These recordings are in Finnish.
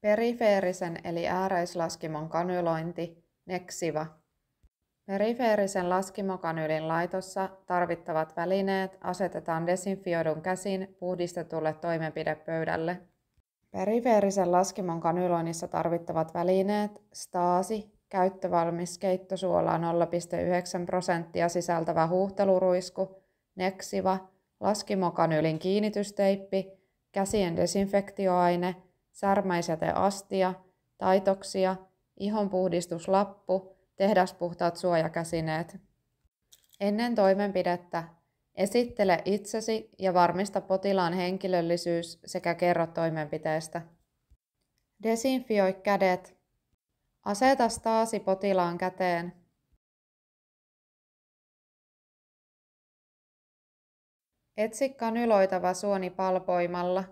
Perifeerisen eli ääreislaskimon kanylointi, neksiva. Perifeerisen laskimokanylin laitossa tarvittavat välineet asetetaan desinfioidun käsin puhdistetulle toimenpidepöydälle. Perifeerisen laskimon kanyloinnissa tarvittavat välineet, staasi, käyttövalmis keittosuola 0,9 prosenttia sisältävä huuhteluruisku, neksiva, laskimokanylin kiinnitysteippi, käsien desinfektioaine – särmäisjäte astia, taitoksia, ihonpuhdistuslappu, tehdaspuhtaat suojakäsineet. Ennen toimenpidettä esittele itsesi ja varmista potilaan henkilöllisyys sekä kerro toimenpiteestä. Desinfioi kädet. Aseta staasi potilaan käteen. Etsi kanyloitava suoni palpoimalla.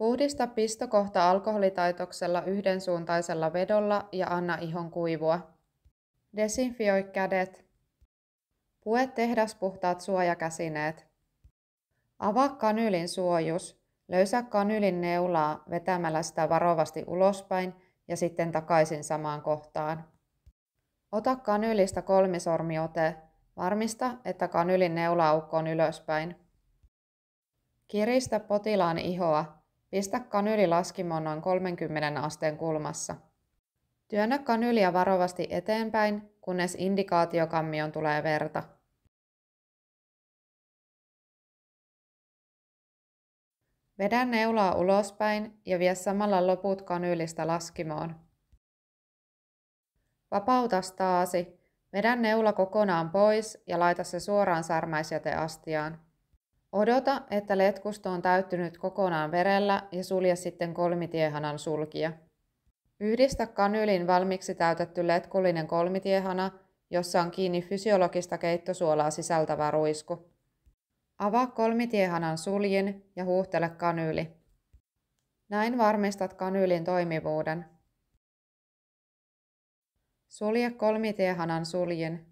Puhdista pistokohta alkoholitaitoksella yhdensuuntaisella vedolla ja anna ihon kuivua. Desinfioi kädet. Pue tehdaspuhtaat suojakäsineet. Avaa kanylin suojus. Löysä kanylin neulaa vetämällä sitä varovasti ulospäin ja sitten takaisin samaan kohtaan. Ota kanylista kolmisormiote. Varmista, että kanylin neulaukko on ylöspäin. Kiristä potilaan ihoa Pistä kanyli laskimoon noin 30 asteen kulmassa. Työnnä kanyliä varovasti eteenpäin, kunnes indikaatiokammion tulee verta. Vedä neulaa ulospäin ja vie samalla loput kanyylistä laskimoon. Vapauta staasi. Vedä neula kokonaan pois ja laita se suoraan särmäisjäteastiaan. Odota, että letkusto on täyttynyt kokonaan verellä ja sulje sitten kolmitiehanan sulkija. Yhdistä kanylin valmiiksi täytetty letkullinen kolmitiehana, jossa on kiinni fysiologista keittosuolaa sisältävä ruisku. Avaa kolmitiehanan suljin ja huuhtele kanyli. Näin varmistat kanylin toimivuuden. Sulje kolmitiehanan suljin.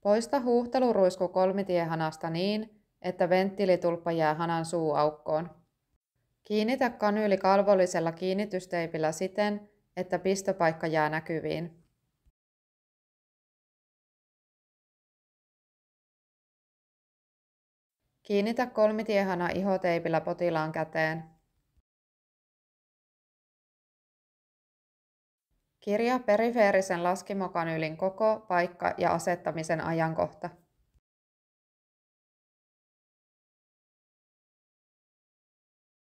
Poista huuhteluruisku kolmitiehanasta niin, että venttiilitulppa jää hanan suuaukkoon. Kiinnitä kanyyli kalvollisella kiinnitysteipillä siten, että pistopaikka jää näkyviin. Kiinnitä kolmitiehana ihoteipillä potilaan käteen. Kirjaa perifeerisen laskimokanyylin koko, paikka ja asettamisen ajankohta.